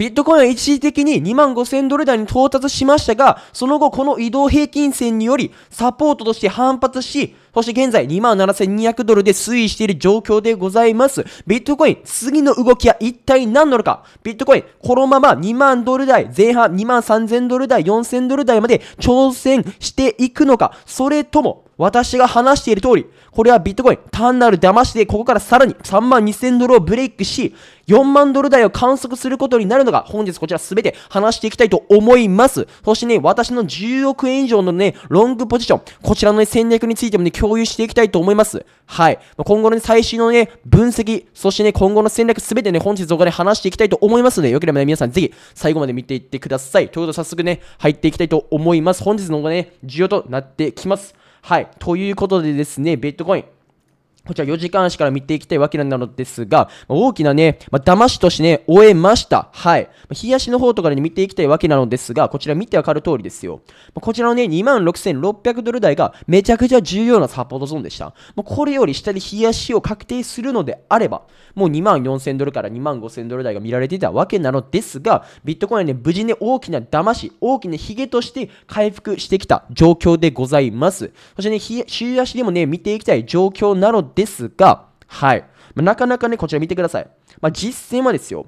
ビットコインは一時的に2万5000ドル台に到達しましたが、その後この移動平均線によりサポートとして反発し、そして現在2万7200ドルで推移している状況でございます。ビットコイン、次の動きは一体何なのか。ビットコイン、このまま2万ドル台、前半2万3000ドル台、4000ドル台まで挑戦していくのか。それとも、私が話している通り、これはビットコイン、単なる騙しで、ここからさらに3万2000ドルをブレイクし、4万ドル台を観測することになるのが、本日こちら全て話していきたいと思います。そしてね、私の10億円以上のね、ロングポジション、こちらのね、戦略についてもね、共有していきたいと思います。はい。今後のね、最新のね、分析、そしてね、今後の戦略全てね、本日動画で話していきたいと思いますので、よければね、皆さんぜひ、最後まで見ていってください。ということで、早速ね、入っていきたいと思います。本日の動画ね、重要となってきます。はい。ということでですね、ビットコイン、こちら4時間足から見ていきたいわけなのですが、大きなね、まあ、騙しとしてね、終えました。はい。日足の方とかで、ね、見ていきたいわけなのですが、こちら見てわかる通りですよ。こちらのね、26,600ドル台がめちゃくちゃ重要なサポートゾーンでした。もうこれより下で日足を確定するのであれば、もう24,000ドルから25,000ドル台が見られていたわけなのですが、ビットコインはね、無事ね、大きな騙し、大きなヒゲとして回復してきた状況でございます。そしてね、週足でもね、見ていきたい状況なのでですが、はい。まあ、なかなかね、こちら見てください。まあ、実践はですよ。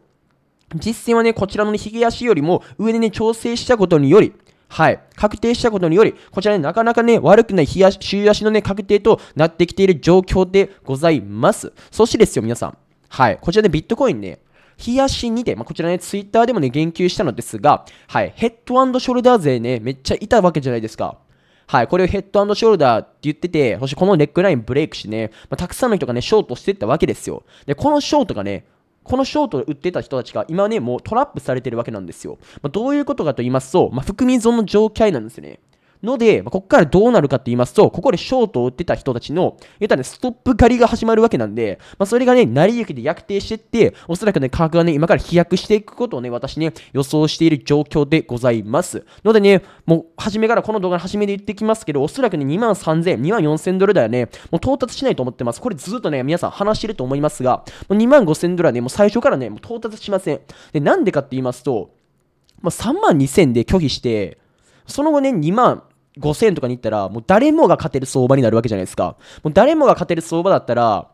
実践はね、こちらのね、右足よりも上でね、調整したことにより、はい、確定したことにより、こちらね、なかなかね、悪くない日足、週足のね、確定となってきている状況でございます。そしてですよ、皆さん。はい、こちらで、ね、ビットコインね、日足にて、まあ、こちらね、ツイッターでもね、言及したのですが、はい、ヘッドショルダー勢ね、めっちゃいたわけじゃないですか。はい、これをヘッドショルダーって言ってて、そしてこのネックラインブレイクしてね、まあ、たくさんの人がね、ショートしてったわけですよ。で、このショートがね、このショートを売ってた人たちが今ね、もうトラップされてるわけなんですよ。まあ、どういうことかと言いますと、まあ、含み損の状態なんですよね。ので、まあ、ここからどうなるかって言いますと、ここでショートを打ってた人たちの、言ったらね、ストップ狩りが始まるわけなんで、まあ、それがね、成り行きで逆転してって、おそらくね、価格がね、今から飛躍していくことをね、私ね、予想している状況でございます。のでね、もう、初めから、この動画の初めで言ってきますけど、おそらくね、2万3000、2万4000ドルだよね、もう到達しないと思ってます。これずっとね、皆さん話してると思いますが、もう2万5000ドルはね、もう最初からね、もう到達しません。で、なんでかって言いますと、まあ、3万2000で拒否して、その後ね、2万、5000とかに行ったら、もう誰もが勝てる相場になるわけじゃないですか。もう誰もが勝てる相場だったら、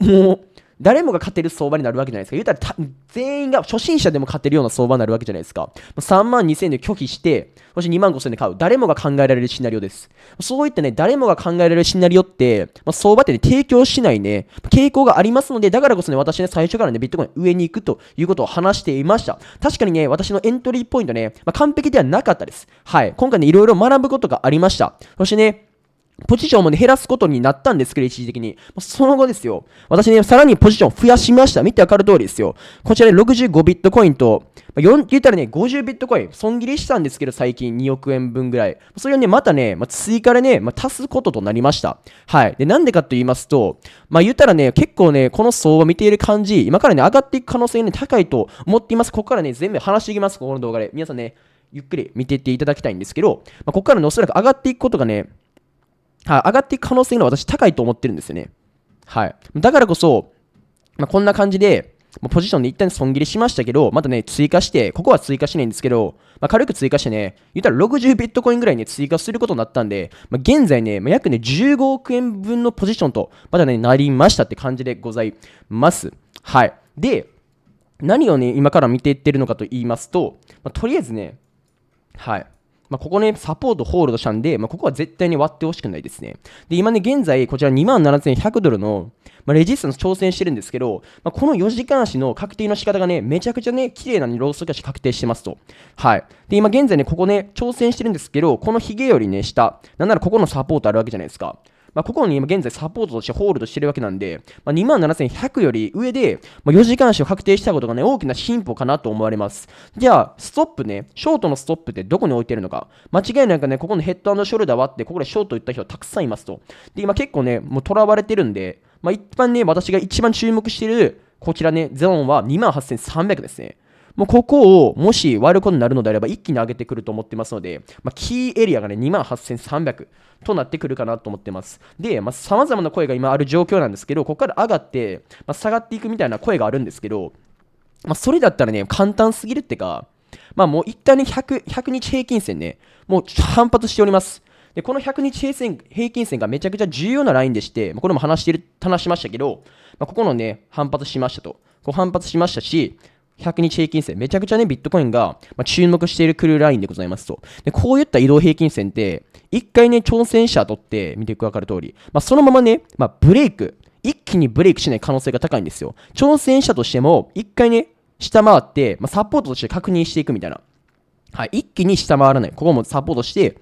もう、誰もが勝てる相場になるわけじゃないですか。言うたら全員が初心者でも勝てるような相場になるわけじゃないですか。3万2000円で拒否して、そして2万5000円で買う。誰もが考えられるシナリオです。そういったね、誰もが考えられるシナリオって、まあ、相場ってね、提供しないね、傾向がありますので、だからこそね、私ね、最初からね、ビットコイン上に行くということを話していました。確かにね、私のエントリーポイントね、まあ、完璧ではなかったです。はい。今回ね、いろいろ学ぶことがありました。そしてね、ポジションもね、減らすことになったんですけど、一時的に。その後ですよ。私ね、さらにポジション増やしました。見てわかる通りですよ。こちらで65ビットコインと、4、言ったらね、50ビットコイン、損切りしたんですけど、最近2億円分ぐらい。それをね、またね、まあ、追加でね、まあ、足すこととなりました。はい。で、なんでかと言いますと、まあ、言ったらね、結構ね、この相場見ている感じ、今からね、上がっていく可能性ね、高いと思っています。ここからね、全部話していきます。この動画で。皆さんね、ゆっくり見ていっていただきたいんですけど、まあ、ここからね、おそらく上がっていくことがね、上がっていく可能性が私高いと思ってるんですよね。はい。だからこそ、まあ、こんな感じで、まあ、ポジションで一旦損切りしましたけど、またね、追加して、ここは追加しないんですけど、まあ、軽く追加してね、言ったら60ビットコインぐらいね、追加することになったんで、まあ、現在ね、まあ、約ね、15億円分のポジションと、まだね、なりましたって感じでございます。はい。で、何をね、今から見ていってるのかと言いますと、まあ、とりあえずね、はい。まあ、ここね、サポートホールドしたんで、まあ、ここは絶対に割ってほしくないですね。で、今ね、現在、こちら27,100ドルの、まあ、レジスタンス挑戦してるんですけど、まあ、この4時間足の確定の仕方がね、めちゃくちゃね、綺麗なローソク足確定してますと。はい。で、今現在ね、ここね、挑戦してるんですけど、このヒゲよりね、下、なんならここのサポートあるわけじゃないですか。まあ、ここに今現在サポートとしてホールドしてるわけなんで、まあ、27,100より上で、まあ、4時間足を確定したことがね、大きな進歩かなと思われます。じゃあ、ストップね、ショートのストップってどこに置いてるのか。間違いなくね、ここのヘッドショルダーはって、ここでショート言った人たくさんいますと。で、今結構ね、もう囚われてるんで、まあ、一般ね、私が一番注目してる、こちらね、ゾーンは28,300ですね。もうここをもし割ることになるのであれば一気に上げてくると思ってますので、まあ、キーエリアがね、28,300となってくるかなと思ってます。で、まあ、様々な声が今ある状況なんですけど、ここから上がって、まあ、下がっていくみたいな声があるんですけど、まあ、それだったらね、簡単すぎるってか、まあもう一旦ね100、100日平均線ね、もう反発しております。で、この100日平平均線がめちゃくちゃ重要なラインでして、これも話してる、話しましたけど、まあ、ここのね、反発しましたと。こう反発しましたし、100日平均線、めちゃくちゃね、ビットコインが、ま注目しているクルーラインでございますと。で、こういった移動平均線って、一回ね、挑戦者とって見ていくわかる通り、まあ、そのままね、まあ、ブレイク、一気にブレイクしない可能性が高いんですよ。挑戦者としても、一回ね、下回って、まあ、サポートとして確認していくみたいな。はい、一気に下回らない。ここもサポートして、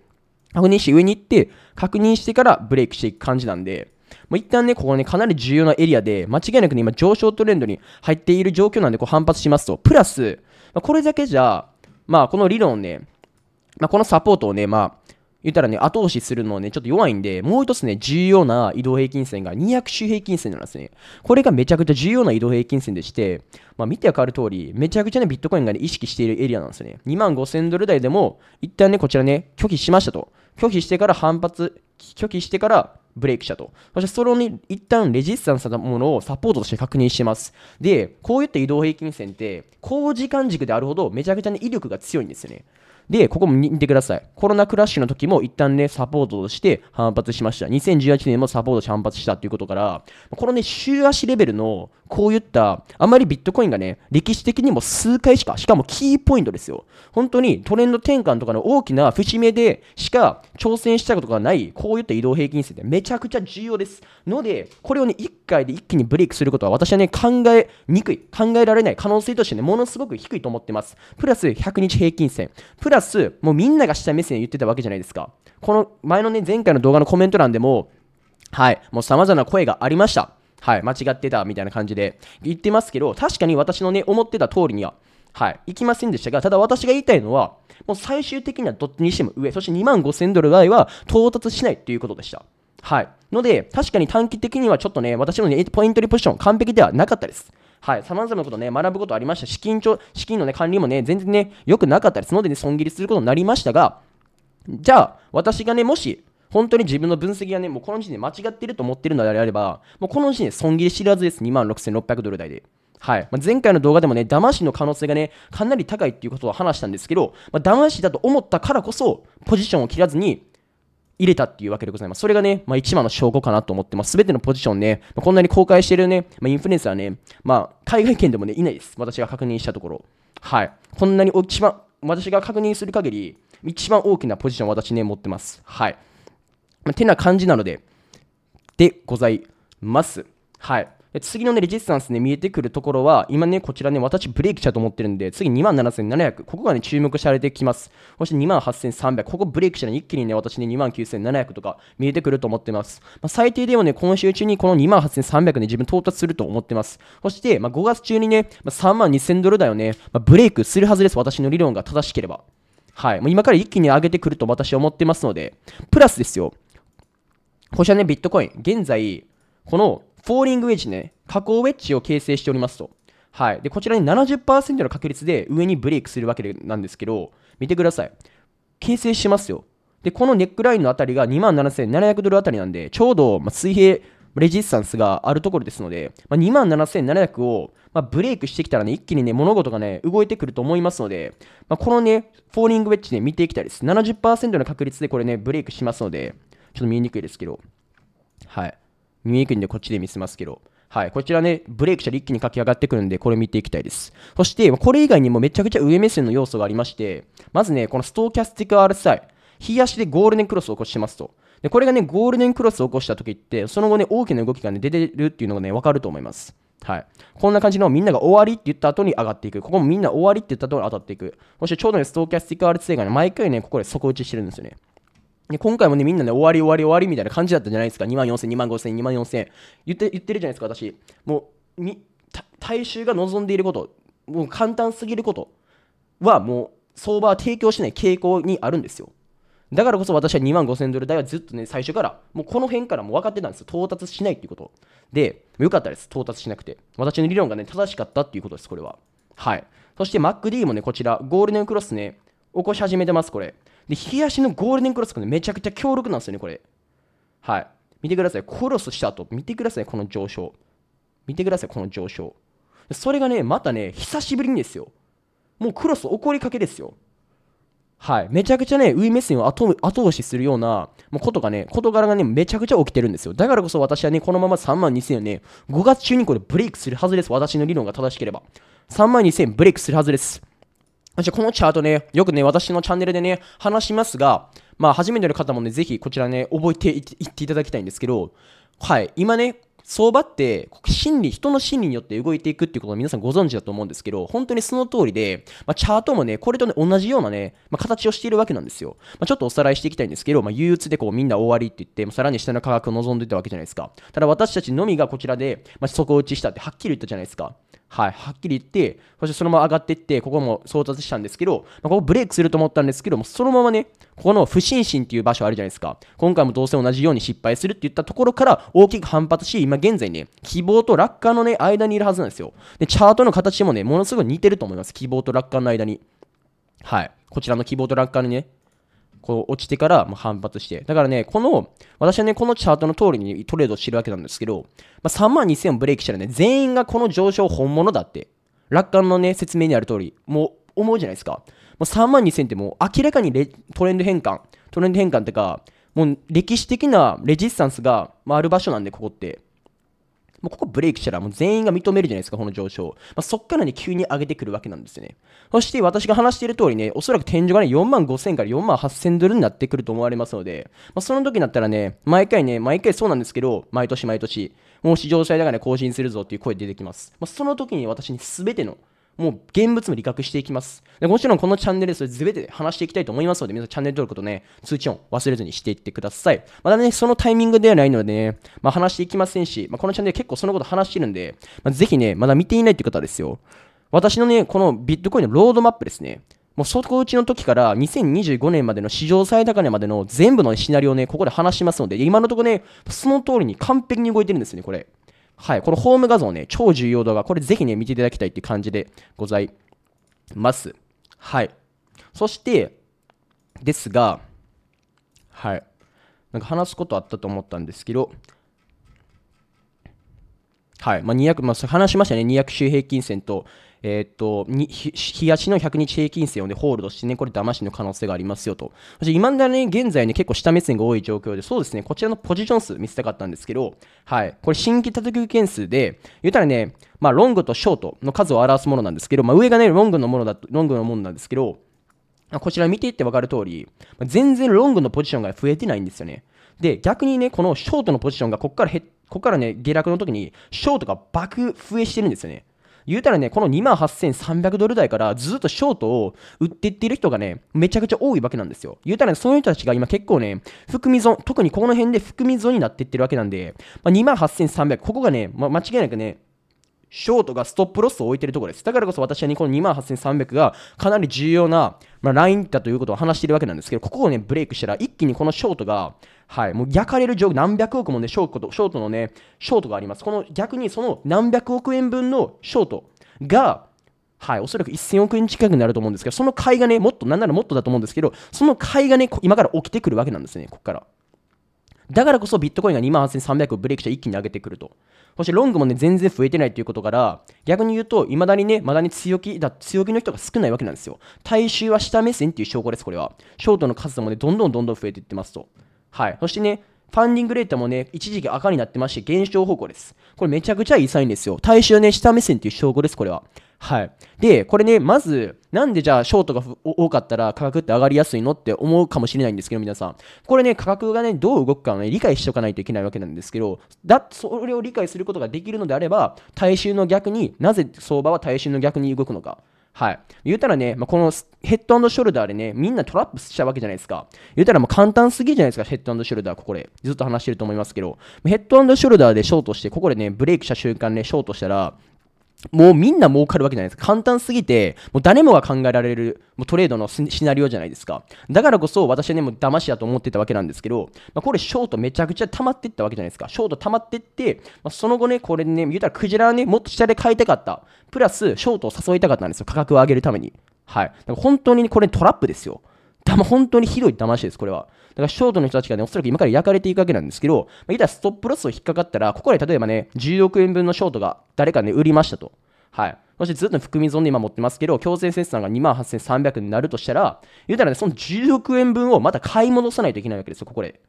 確認して上に行って、確認してからブレイクしていく感じなんで、もう一旦ね、ここね、かなり重要なエリアで、間違いなくね、今上昇トレンドに入っている状況なんで、こう反発しますと。プラス、まあ、これだけじゃ、まあ、この理論ね、まあ、このサポートをね、まあ、言ったらね、後押しするのね、ちょっと弱いんで、もう一つね、重要な移動平均線が200周平均線なんですね。これがめちゃくちゃ重要な移動平均線でして、まあ見てわかる通り、めちゃくちゃね、ビットコインがね、意識しているエリアなんですね。2万5000ドル台でも、一旦ね、こちらね、拒否しましたと。拒否してから反発、拒否してから、ブレイクしたと。そしてそれに一旦レジスタンスなものをサポートとして確認してます。で、こういった移動平均線って、高時間軸であるほどめちゃくちゃに威力が強いんですよね。で、ここも見てください。コロナクラッシュの時も一旦ね、サポートとして反発しました。2018年もサポートして反発したということから、このね、週足レベルの、こういった、あまりビットコインがね、歴史的にも数回しか、しかもキーポイントですよ。本当にトレンド転換とかの大きな節目でしか挑戦したことがない、こういった移動平均線ってめちゃくちゃ重要です。ので、これをね、一界で一気にブレイクすることは私はね、考えにくい、考えられない可能性としてね、ものすごく低いと思ってます。プラス100日平均線、プラスもうみんなが下目線言ってたわけじゃないですか。この前のね、前回の動画のコメント欄でも、はい、もう様々な声がありました。はい、間違ってたみたいな感じで言ってますけど、確かに私のね、思ってた通りには、はい、行きませんでしたが、ただ私が言いたいのは、もう最終的にはどっちにしても上、そして2万5000ドル台は到達しないということでした。はい。ので、確かに短期的にはちょっとね、私のね、ポイントリポジション完璧ではなかったです。はい。様々なことね、学ぶことありました資金調、資金のね、管理もね、全然ね、良くなかったですので、ね、損切りすることになりましたが、じゃあ、私がね、もし、本当に自分の分析がね、もうこの時点で間違ってると思ってるのであれば、もうこの時点で損切り知らずです。26,600ドル台で。はい。まあ、前回の動画でもね、騙しの可能性がね、かなり高いっていうことを話したんですけど、まあ、騙しだと思ったからこそ、ポジションを切らずに、入れたっていうわけでございます。それがね、まあ、一番の証拠かなと思ってます。すべてのポジションね、まあ、こんなに公開してるね、まあ、インフルエンサーね、まあ、海外圏でもね、いないです。私が確認したところ。はい。こんなに一番、私が確認する限り、一番大きなポジション私ね、持ってます。はい。まあ、てな感じなので、でございます。はい。次のね、レジスタンスね、見えてくるところは、今ね、こちらね、私ブレーキしたと思ってるんで、次27,700。ここがね、注目されてきます。そして28,300。ここブレーキしたら一気にね、私ね、29,700とか見えてくると思ってます。まあ、最低でもね、今週中にこの28,300ね、自分到達すると思ってます。そして、まあ、5月中にね、まあ、32,000ドルだよね、まあ、ブレイクするはずです。私の理論が正しければ。はい。もう今から一気に上げてくると私は思ってますので、プラスですよ。こちらね、ビットコイン、現在、このフォーリングウェッジね、加工ウェッジを形成しておりますと。はい。で、こちらに70%の確率で上にブレイクするわけなんですけど、見てください。形成しますよ。で、このネックラインのあたりが27,700ドルあたりなんで、ちょうど、ま水平レジスタンスがあるところですので、まあ、27,700を、まあ、ブレイクしてきたらね、一気にね、物事がね、動いてくると思いますので、まあ、このね、フォーリングウェッジで、ね、見ていきたいです。70%の確率でこれね、ブレイクしますので、ちょっと見えにくいですけど、はい。見にくいんでこっちで見せますけど。はい、こちらね、ブレイクしたら一気に駆け上がってくるんで、これ見ていきたいです。そして、これ以外にもめちゃくちゃ上目線の要素がありまして、まずね、このストーキャスティック RSI、日足でゴールデンクロスを起こしてますと。で、これがね、ゴールデンクロスを起こした時って、その後ね、大きな動きがね、出てるっていうのがね、わかると思います。はい。こんな感じのみんなが終わりって言った後に上がっていく。ここもみんな終わりって言った後に当たっていく。そしてちょうどね、ストーキャスティック RSI がね、毎回ね、ここで底打ちしてるんですよね。で今回もね、みんなね、終わり終わり終わりみたいな感じだったじゃないですか。2万4000、2万5000、2万4000。言って、言ってるじゃないですか、私。もう、に、大衆が望んでいること、もう簡単すぎることは、もう、相場は提供しない傾向にあるんですよ。だからこそ私は2万5000ドル台はずっとね、最初から、もうこの辺からもう分かってたんですよ。到達しないっていうこと。で、よかったです。到達しなくて。私の理論がね、正しかったっていうことです、これは。はい。そして MacD もね、こちら、ゴールデンクロスね、起こし始めてます、これ。で、冷やしのゴールデンクロスがね、めちゃくちゃ強力なんですよね、これ。はい。見てください。クロスした後、見てください、この上昇。見てください、この上昇。それがね、またね、久しぶりにですよ。もうクロス起こりかけですよ。はい。めちゃくちゃね、ウ目メッセンを後後押しするような、もうことがね、事柄がね、めちゃくちゃ起きてるんですよ。だからこそ私はね、このまま3万2000円ね、5月中にこれブレイクするはずです。私の理論が正しければ。3万2000円ブレイクするはずです。じゃこのチャートね、よくね、私のチャンネルでね、話しますが、まあ、初めての方もね、ぜひこちらね、覚えていっていただきたいんですけど、はい、今ね、相場って心理人の心理によって動いていくっていうことを皆さんご存知だと思うんですけど本当にその通りで、まあ、チャートもねこれと、ね、同じようなね、まあ、形をしているわけなんですよ、まあ、ちょっとおさらいしていきたいんですけど、まあ、憂鬱でこうみんな終わりって言って、さらに下の価格を望んでいたわけじゃないですかただ私たちのみがこちらで、まあ、底打ちしたってはっきり言ったじゃないですかはい、はっきり言って、そしてそのまま上がっていって、ここも到達したんですけど、まあ、ここブレイクすると思ったんですけども、そのままね、ここの不審心っていう場所あるじゃないですか。今回もどうせ同じように失敗するって言ったところから大きく反発し、今現在ね、希望と楽観のね、間にいるはずなんですよ。で、チャートの形もね、ものすごい似てると思います。希望と楽観の間に。はい。こちらの希望と楽観にね、こう落ちてから反発して。だからね、この、私はね、このチャートの通りにトレードしてるわけなんですけど、まあ、3万2000をブレイクしたらね、全員がこの上昇本物だって、楽観のね、説明にある通り、もう思うじゃないですか。もう3万2000ってもう明らかにトレンド変換、トレンド変換ってか、もう歴史的なレジスタンスが、ある場所なんで、ここって。もうここブレイクしたらもう全員が認めるじゃないですか、この上昇。まあ、そっからね、急に上げてくるわけなんですよね。そして私が話している通りね、おそらく天井がね、4万5000から4万8000ドルになってくると思われますので、まあ、その時になったらね、毎回ね、毎回そうなんですけど、毎年毎年、もう市場最大がね、更新するぞっていう声出てきます。まあ、その時に私に全てのもう現物も理覚していきます。でもちろんこのチャンネルでそれ全て話していきたいと思いますので、皆さんチャンネル登録とね、通知音忘れずにしていってください。またね、そのタイミングではないのでね、まあ、話していきませんし、まあ、このチャンネル結構そのこと話してるんで、まあ、ぜひね、まだ見ていないって方ですよ。私のね、このビットコインのロードマップですね。もう底打ちの時から2025年までの史上最高値までの全部のシナリオをね、ここで話しますので、今のところね、その通りに完璧に動いてるんですよね、これ。はい、このホーム画像ね、超重要動画、これぜひね、見ていただきたいっていう感じでございます。はい。そして、ですが、はい。なんか話すことあったと思ったんですけど、はい。まあ、200、まあ、話しましたね。200周平均線とえっ、と、日足の100日平均線をね、ホールドしてね、これ騙しの可能性がありますよと。そして今だね、現在ね、結構下目線が多い状況で、そうですね、こちらのポジション数見せたかったんですけど、はい、これ新規叩き件数で、言ったらね、まあ、ロングとショートの数を表すものなんですけど、まあ、上がね、ロングのものだ、と、ロングのものなんですけど、こちら見ていって分かる通り、全然ロングのポジションが増えてないんですよね。で、逆にね、このショートのポジションがこっから減っここからね、下落の時に、ショートが爆増えしてるんですよね。言うたらね、この28,300ドル台からずっとショートを売っていってる人がね、めちゃくちゃ多いわけなんですよ。言うたらね、そういう人たちが今結構ね、含み損、特にこの辺で含み損になっていってるわけなんで、まあ、28,300、ここがね、ま間違いなくね、ショートがストップロスを置いてるところです。だからこそ私はね、この28300がかなり重要な、まあ、ラインだということを話しているわけなんですけど、ここをね、ブレイクしたら、一気にこのショートが、はい、もう焼かれる状況、何百億もね、ショートショートのね、ショートがあります。この逆にその何百億円分のショートが、はい、おそらく1000億円近くになると思うんですけど、その買いがね、もっと、なんならもっとだと思うんですけど、その買いがね、今から起きてくるわけなんですね、ここから。だからこそビットコインが2万8300をブレイクして一気に上げてくると。そしてロングもね、全然増えてないということから、逆に言うと、いまだにね、まだに強気だ、強気の人が少ないわけなんですよ。大衆は下目線っていう証拠です、これは。ショートの数もね、どんどんどんどん増えていってますと。はい。そしてね、ファンディングレートもね、一時期赤になってまして、減少方向です。これめちゃくちゃいいサインですよ。大衆ね、下目線っていう証拠です、これは。はい、でこれねまずなんでじゃあショートが多かったら価格って上がりやすいのって思うかもしれないんですけど皆さんこれね価格がねどう動くかを、ね、理解しておかないといけないわけなんですけどだそれを理解することができるのであれば大衆の逆になぜ相場は大衆の逆に動くのかはい。言うたらね、まあ、このヘッドショルダーでね、みんなトラップしちゃうわけじゃないですか。言うたらもう簡単すぎじゃないですか、ヘッドショルダー、ここで。ずっと話してると思いますけど、ヘッドショルダーでショートして、ここでね、ブレイクした瞬間ね、ショートしたら、もうみんな儲かるわけじゃないですか。簡単すぎて、もう誰もが考えられるもうトレードのシナリオじゃないですか。だからこそ私はね、もう騙しだと思ってたわけなんですけど、まあ、これショートめちゃくちゃ溜まってったわけじゃないですか。ショート溜まってって、まあ、その後ね、これね、言うたらクジラはね、もっと下で買いたかった。プラス、ショートを誘いたかったんですよ。価格を上げるために。はい。だから本当に、ね、これトラップですよ。たま、本当にひどい騙しです、これは。だから、ショートの人たちがね、おそらく今から焼かれていくわけなんですけど、まあ、言ったらストップロスを引っかかったら、ここで例えばね、10億円分のショートが誰かね、売りましたと。はい。そしてずっと含み損で今持ってますけど、強制生産が28,300になるとしたら、言うたらね、その10億円分をまた買い戻さないといけないわけですよ、ここで。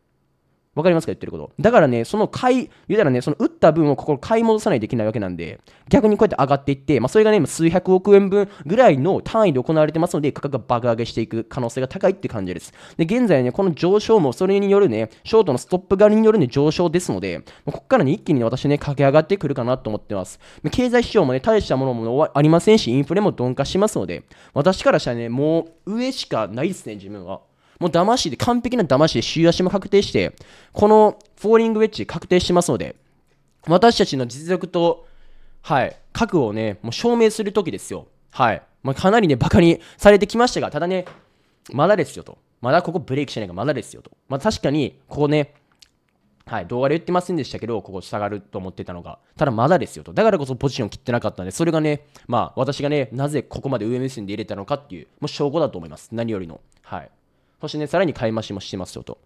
わかりますか言ってること。だからね、その買い、言うたらね、その打った分をここ買い戻さないといけないわけなんで、逆にこうやって上がっていって、まあ、それがね、今数百億円分ぐらいの単位で行われてますので、価格が爆上げしていく可能性が高いって感じです。で、現在ね、この上昇もそれによるね、ショートのストップ狩りによるね、上昇ですので、もうここからね、一気に、ね、私ね、駆け上がってくるかなと思ってます。経済指標もね、大したものもありませんし、インフレも鈍化しますので、私からしたらね、もう上しかないですね、自分は。もう騙しで、完璧な騙しで、週足も確定して、このフォーリングウェッジ確定してますので、私たちの実力と、はい、覚悟をね、もう証明するときですよ。はい。まあ、かなりね、バカにされてきましたが、ただね、まだですよと。まだここブレーキしないからまだですよと。まあ、確かに、ここね、はい、動画で言ってませんでしたけど、ここ下がると思ってたのが、ただまだですよと。だからこそポジション切ってなかったんで、それがね、まあ私がね、なぜここまで上目線で入れたのかっていう、もう証拠だと思います。何よりの。はい。そしてね、さらに買い増しもしてますよと。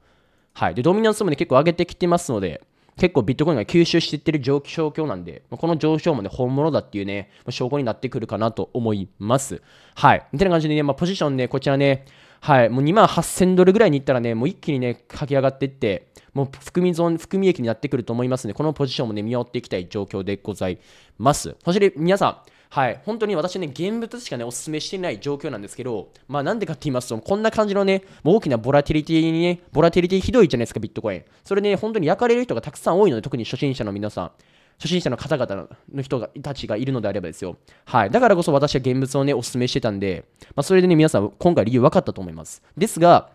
はい。で、ドミナンスもね、結構上げてきてますので、結構ビットコインが吸収していってる状況なんで、この上昇もね、本物だっていうね、証拠になってくるかなと思います。はい。みたいな感じでね、まあ、ポジションね、こちらね、はい、もう2万8000ドルぐらいにいったらね、もう一気にね、駆け上がっていって、もう含み損、含み益になってくると思いますので、このポジションもね、見守っていきたい状況でございます。そして皆さん、はい、本当に私ね、現物しかね、お勧めしていない状況なんですけど、まあなんでかって言いますと、こんな感じのね、もう大きなボラティリティにね、ボラティリティひどいじゃないですか、ビットコイン。それね、本当に焼かれる人がたくさん多いので、特に初心者の皆さん。初心者の方々の人がたちがいるのであればですよ。はい。だからこそ私は現物をね、お勧めしてたんで、まあ、それでね、皆さん、今回理由分かったと思います。ですが、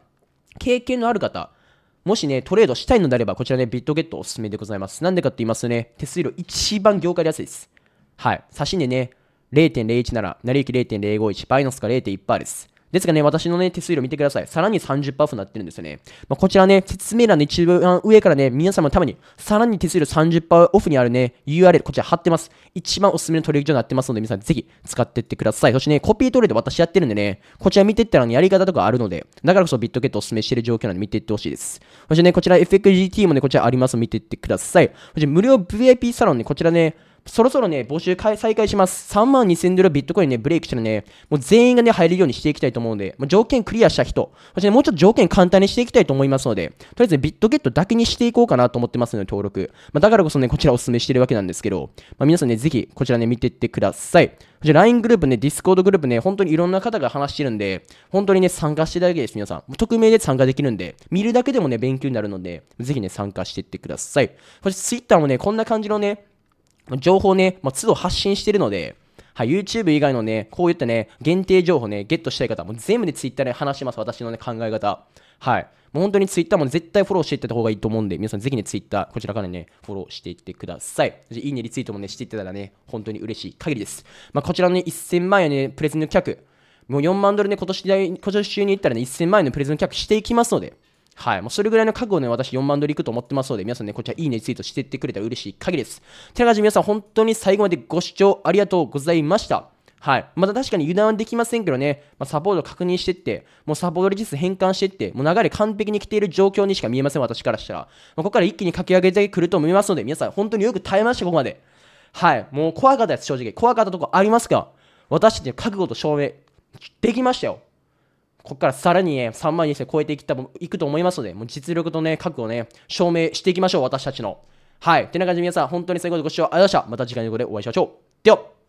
経験のある方、もしね、トレードしたいのであれば、こちらね、ビットゲットおすすめでございます。なんでかって言いますとね、手数料一番業界で安いです。はい。差し値ね、0.01なら、成り行き0.051、倍のスが0.1%です。ですがね、私のね、手数料見てください。さらに30%オフになってるんですよね。まあ、こちらね、説明欄の一番上からね、皆様のために、さらに手数料30%オフにあるね、URL、こちら貼ってます。一番おすすめの取引所になってますので、皆さんぜひ使ってってください。そしてね、コピートレード私やってるんでね、こちら見てったらね、やり方とかあるので、だからこそビットゲットおすすめしてる状況なんで見ていってほしいです。そしてね、こちら FXGT もね、こちらあります見ていってください。そして無料 VIP サロンね、こちらね、そろそろね、募集再開します。3万2000ドルビットコインね、ブレイクしたらね、もう全員がね、入れるようにしていきたいと思うので、もう条件クリアした人、そして、ね、もうちょっと条件簡単にしていきたいと思いますので、とりあえず、ね、ビットゲットだけにしていこうかなと思ってますので、登録。まあ、だからこそね、こちらお勧めしてるわけなんですけど、まあ、皆さんね、ぜひ、こちらね、見てってください。じゃ LINE グループね、Discord グループね、本当にいろんな方が話してるんで、本当にね、参加していただけです、皆さん。匿名で参加できるんで、見るだけでもね、勉強になるので、ぜひね、参加していってください。そして Twitter もね、こんな感じのね、情報ね、まあ、都度発信してるので、はい、YouTube 以外のね、こういったね、限定情報ね、ゲットしたい方、も全部で Twitter で話します、私のね、考え方。はい。もう本当に Twitter も絶対フォローしていった方がいいと思うんで、皆さんぜひね、Twitter、こちらからね、フォローしていってください。いいね、リツイートもね、していってたらね、本当に嬉しい限りです。まあ、こちらのね、1000万円ね、プレゼンの客、もう4万ドルね、今年今年中に行ったらね、1000万円のプレゼンの客していきますので、はい。もうそれぐらいの覚悟で、ね、私4万ドルいくと思ってますので、皆さんね、こちらいいねツイートしていってくれたら嬉しい限りです。てな感じで皆さん本当に最後までご視聴ありがとうございました。はい。また確かに油断はできませんけどね、まあ、サポート確認してって、もうサポート実質変換してって、もう流れ完璧に来ている状況にしか見えません、私からしたら。まあ、ここから一気に駆け上げてくると思いますので、皆さん本当によく耐えました、ここまで。はい。もう怖かったです、正直。怖かったとこありますか私たちの覚悟と証明、できましたよ。ここからさらにね、3万2000超えていきた、いくと思いますので、もう実力とね、覚をね、証明していきましょう、私たちの。はい。てな感じで皆さん、本当に最後までご視聴ありがとうございました。また次回の動画でお会いしましょう。では